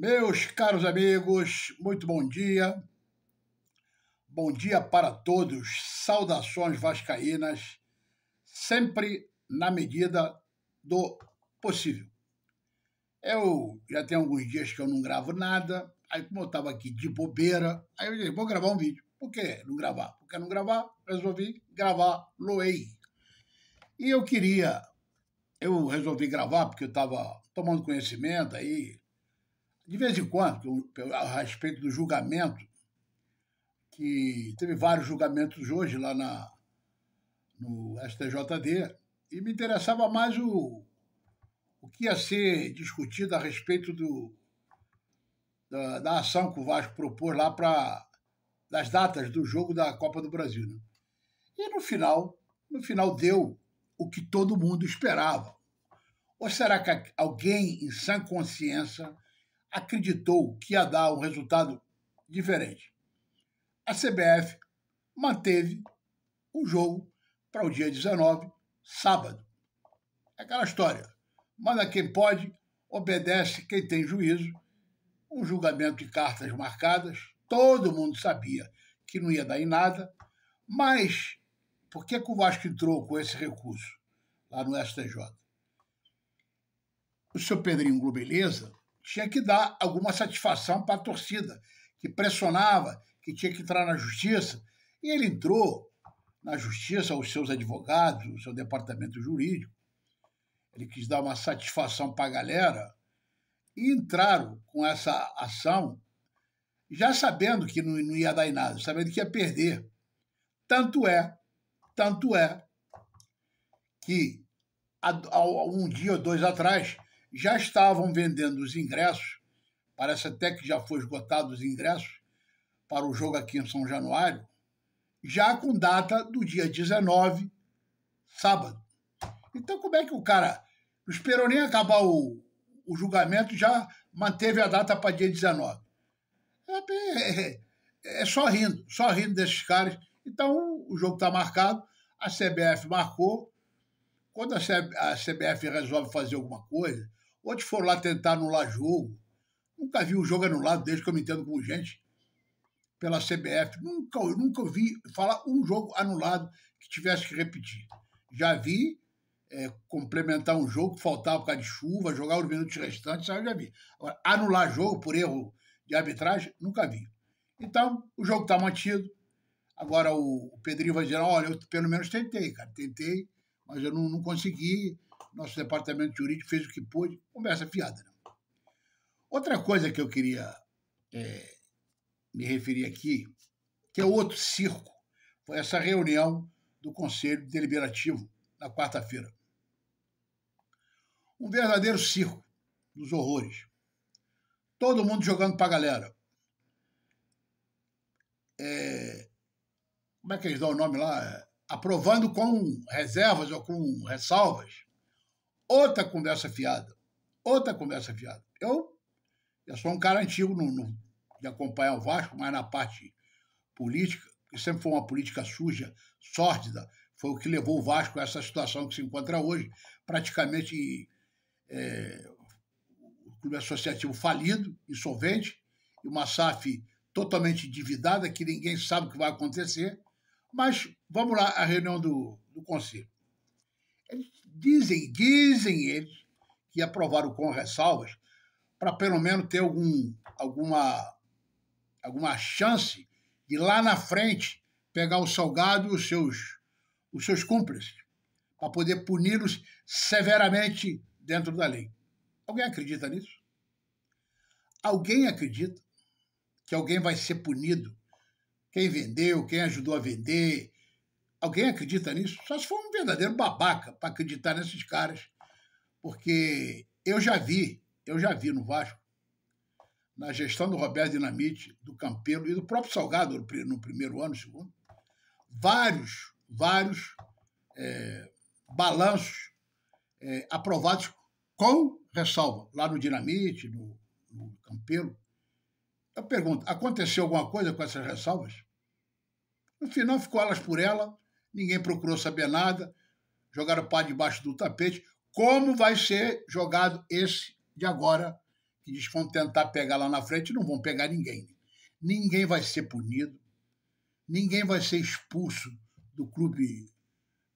Meus caros amigos, muito bom dia. Bom dia para todos. Saudações vascaínas, sempre na medida do possível. Eu já tem alguns dias que eu não gravo nada. Aí, como eu estava aqui de bobeira, aí eu disse: vou gravar um vídeo. Por que não gravar? Por que não gravar? Resolvi gravar Loei. E eu queria, eu resolvi gravar porque eu estava tomando conhecimento aí de vez em quando, a respeito do julgamento, que teve vários julgamentos hoje lá na, no STJD, e me interessava mais o, o que ia ser discutido a respeito do, da, da ação que o Vasco propôs lá para das datas do jogo da Copa do Brasil. Né? E no final, no final deu o que todo mundo esperava. Ou será que alguém em sã consciência acreditou que ia dar um resultado diferente. A CBF manteve o jogo para o dia 19, sábado. É aquela história. Manda quem pode, obedece quem tem juízo. Um julgamento de cartas marcadas, todo mundo sabia que não ia dar em nada, mas por que, que o Vasco entrou com esse recurso lá no STJ? O seu Pedrinho Globeleza tinha que dar alguma satisfação para a torcida, que pressionava, que tinha que entrar na justiça. E ele entrou na justiça os seus advogados, o seu departamento jurídico. Ele quis dar uma satisfação para a galera e entraram com essa ação já sabendo que não, não ia dar em nada, sabendo que ia perder. Tanto é, tanto é que há, há um dia ou dois atrás já estavam vendendo os ingressos, parece até que já foi esgotado os ingressos para o jogo aqui em São Januário, já com data do dia 19, sábado. Então, como é que o cara não esperou nem acabar o, o julgamento, já manteve a data para dia 19? É, é, é, só rindo, só rindo desses caras. Então, o jogo está marcado, a CBF marcou. Quando a, CBF resolve fazer alguma coisa, onde for lá tentar anular jogo. Nunca vi um jogo anulado desde que eu me entendo com gente pela CBF. Nunca, eu nunca ouvi falar um jogo anulado que tivesse que repetir. Já vi é, complementar um jogo que faltava por causa de chuva, jogar os minutos restantes, eu já vi. Agora, anular jogo por erro de arbitragem, nunca vi. Então, o jogo está mantido. Agora o, o Pedrinho vai dizer: olha, eu pelo menos tentei, cara, tentei, mas eu não, não consegui nosso departamento jurídico fez o que pôde, conversa fiada. Né? Outra coisa que eu queria é, me referir aqui, que é outro circo, foi essa reunião do Conselho Deliberativo na quarta-feira. Um verdadeiro circo dos horrores. Todo mundo jogando para a galera. É, como é que eles dão o nome lá? Aprovando com reservas ou com ressalvas Outra conversa fiada. Outra conversa fiada. Eu, eu sou um cara antigo no, no, de acompanhar o Vasco, mas na parte política, que sempre foi uma política suja, sórdida, foi o que levou o Vasco a essa situação que se encontra hoje, praticamente é, o clube associativo falido, insolvente, e uma SAF totalmente endividada, que ninguém sabe o que vai acontecer. Mas vamos lá à reunião do, do Conselho. Eles Dizem, dizem eles que aprovaram com ressalvas para pelo menos ter algum, alguma, alguma chance de lá na frente pegar o Salgado e os seus, os seus cúmplices, para poder puni-los severamente dentro da lei. Alguém acredita nisso? Alguém acredita que alguém vai ser punido? Quem vendeu, quem ajudou a vender, Alguém acredita nisso? Só se for um verdadeiro babaca para acreditar nesses caras. Porque eu já vi, eu já vi no Vasco, na gestão do Roberto Dinamite, do Campelo e do próprio Salgado no primeiro ano, segundo, vários, vários é, balanços é, aprovados com ressalva, lá no Dinamite, no, no Campelo. Eu pergunto, aconteceu alguma coisa com essas ressalvas? No final ficou elas por ela, ninguém procurou saber nada, jogaram o pá debaixo do tapete. Como vai ser jogado esse de agora, que diz vão tentar pegar lá na frente, não vão pegar ninguém. Ninguém vai ser punido, ninguém vai ser expulso do clube,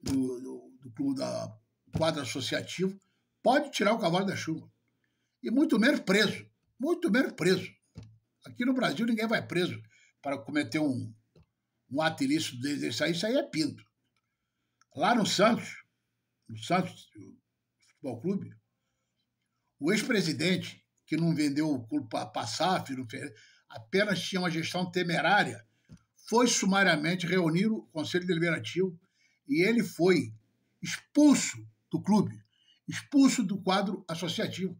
do, do, do clube da quadra associativa. Pode tirar o cavalo da chuva. E muito menos preso. Muito menos preso. Aqui no Brasil ninguém vai preso para cometer um, um atirício desse aí, isso aí é pinto. Lá no Santos, no Santos Futebol Clube, o ex-presidente, que não vendeu o clube para passar, apenas tinha uma gestão temerária, foi sumariamente reunir o Conselho Deliberativo e ele foi expulso do clube, expulso do quadro associativo.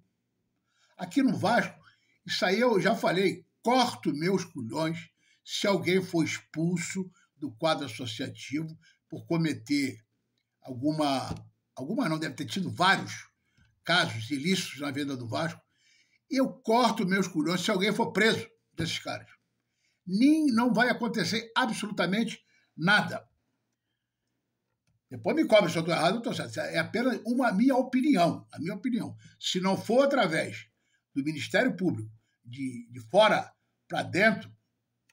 Aqui no Vasco, isso aí eu já falei, corto meus culhões se alguém for expulso do quadro associativo por cometer alguma, alguma não, deve ter tido vários casos ilícitos na venda do Vasco, eu corto meus culhões se alguém for preso desses caras. Nem, não vai acontecer absolutamente nada. Depois me cobre se eu estou errado, eu estou certo. É apenas uma minha opinião. A minha opinião. Se não for através do Ministério Público, de, de fora para dentro,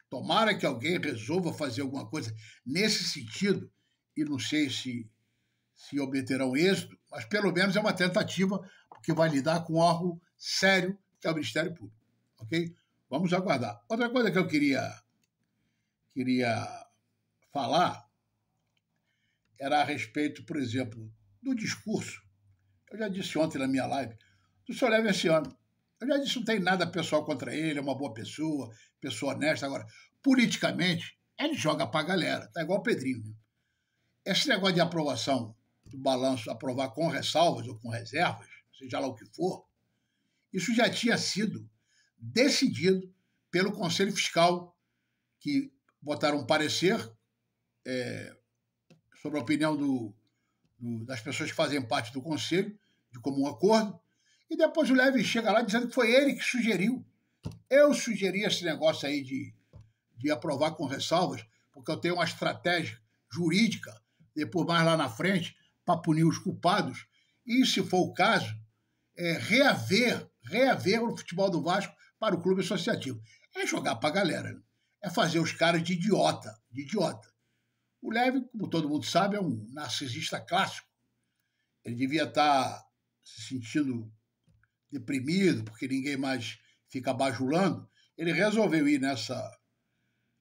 Tomara que alguém resolva fazer alguma coisa nesse sentido, e não sei se, se obterão êxito, mas pelo menos é uma tentativa, porque vai lidar com um órgão sério que é o Ministério Público. Ok? Vamos aguardar. Outra coisa que eu queria, queria falar era a respeito, por exemplo, do discurso. Eu já disse ontem na minha live, do senhor Everciano. Aliás, isso não tem nada pessoal contra ele, é uma boa pessoa, pessoa honesta. Agora, politicamente, ele joga para a galera, tá igual o Pedrinho. Né? Esse negócio de aprovação do balanço, aprovar com ressalvas ou com reservas, seja lá o que for, isso já tinha sido decidido pelo Conselho Fiscal, que botaram um parecer é, sobre a opinião do, do, das pessoas que fazem parte do Conselho, de comum acordo, e depois o Leve chega lá dizendo que foi ele que sugeriu. Eu sugeri esse negócio aí de, de aprovar com ressalvas, porque eu tenho uma estratégia jurídica, depois mais lá na frente, para punir os culpados. E, se for o caso, é, reaver, reaver o futebol do Vasco para o clube associativo. É jogar para a galera, né? é fazer os caras de idiota, de idiota. O Leve, como todo mundo sabe, é um narcisista clássico. Ele devia estar tá se sentindo deprimido, porque ninguém mais fica bajulando, ele resolveu ir nessa,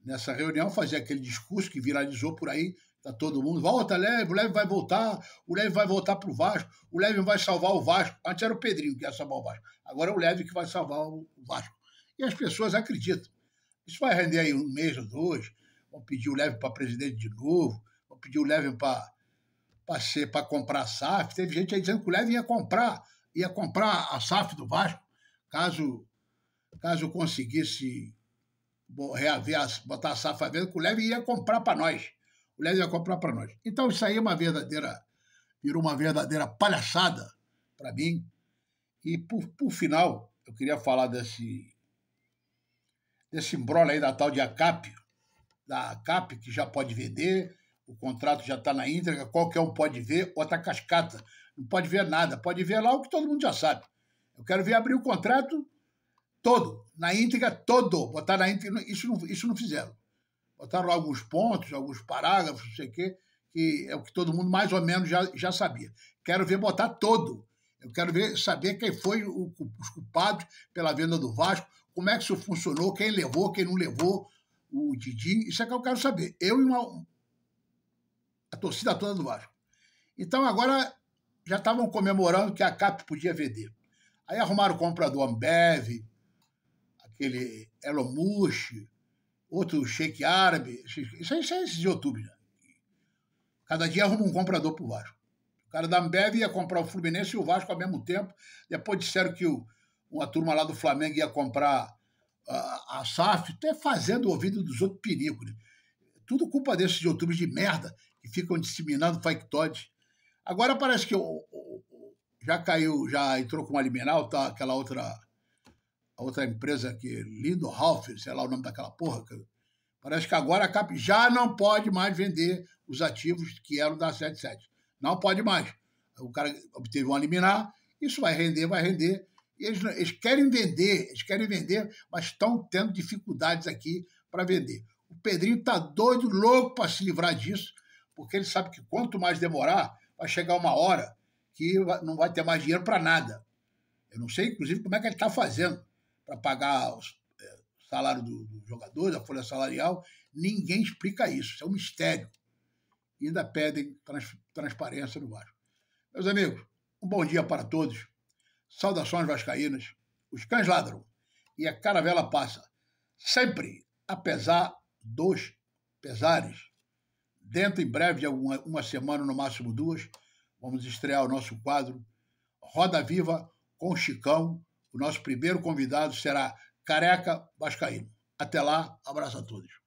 nessa reunião fazer aquele discurso que viralizou por aí, tá todo mundo, volta Leve, o Leve vai voltar, o Leve vai voltar pro Vasco, o Leve vai salvar o Vasco. Antes era o Pedrinho que ia salvar o Vasco, agora é o Leve que vai salvar o Vasco. E as pessoas acreditam. Isso vai render aí um mês ou dois, vão pedir o Leve para presidente de novo, vão pedir o Leve para para comprar SAF. Teve gente aí dizendo que o Leve ia comprar ia comprar a SAF do Vasco, caso caso conseguisse reaver, botar a SAF à venda, o Leve ia comprar para nós. O Leve ia comprar para nós. Então isso aí é uma verdadeira, virou uma verdadeira palhaçada para mim. E por, por final, eu queria falar desse desse embrolho aí da tal de ACAP, da ACAP que já pode vender, o contrato já está na íntegra, qualquer um pode ver, outra cascata não pode ver nada, pode ver lá o que todo mundo já sabe. Eu quero ver abrir o contrato todo, na íntegra todo, botar na íntegra, isso não, isso não fizeram. Botaram alguns pontos, alguns parágrafos, não sei o quê, que é o que todo mundo mais ou menos já, já sabia. Quero ver botar todo. Eu quero ver saber quem foi o, os culpados pela venda do Vasco, como é que isso funcionou, quem levou, quem não levou, o Didi, isso é que eu quero saber. Eu e uma, a torcida toda do Vasco. Então agora já estavam comemorando que a CAP podia vender. Aí arrumaram o comprador Ambev, aquele Elon Musk, outro Sheik Árabe, isso aí, isso esses é de outubro né? Cada dia arruma um comprador para o Vasco. O cara da Ambev ia comprar o Fluminense e o Vasco ao mesmo tempo. Depois disseram que o, uma turma lá do Flamengo ia comprar a, a SAF, até fazendo o ouvido dos outros perigos. Né? Tudo culpa desses de outubro de merda que ficam disseminando factoides Agora parece que o, o, já caiu, já entrou com a Liminal, tá? Aquela outra a outra empresa que Lindo Ralph, sei lá o nome daquela porra. Que, parece que agora a CAP já não pode mais vender os ativos que eram da 77. Não pode mais. O cara obteve uma liminar, isso vai render, vai render. E eles, eles querem vender, eles querem vender, mas estão tendo dificuldades aqui para vender. O Pedrinho está doido, louco para se livrar disso, porque ele sabe que quanto mais demorar, vai chegar uma hora que não vai ter mais dinheiro para nada. Eu não sei, inclusive, como é que ele está fazendo para pagar é, o salário dos do jogadores, a folha salarial. Ninguém explica isso. Isso é um mistério. E ainda pedem trans, transparência no Vasco. Meus amigos, um bom dia para todos. Saudações vascaínas. Os cães ladram e a caravela passa. Sempre, apesar dos pesares. Dentro, em breve, uma, uma semana, no máximo duas, vamos estrear o nosso quadro Roda Viva com Chicão. O nosso primeiro convidado será Careca Vascaíno. Até lá, abraço a todos.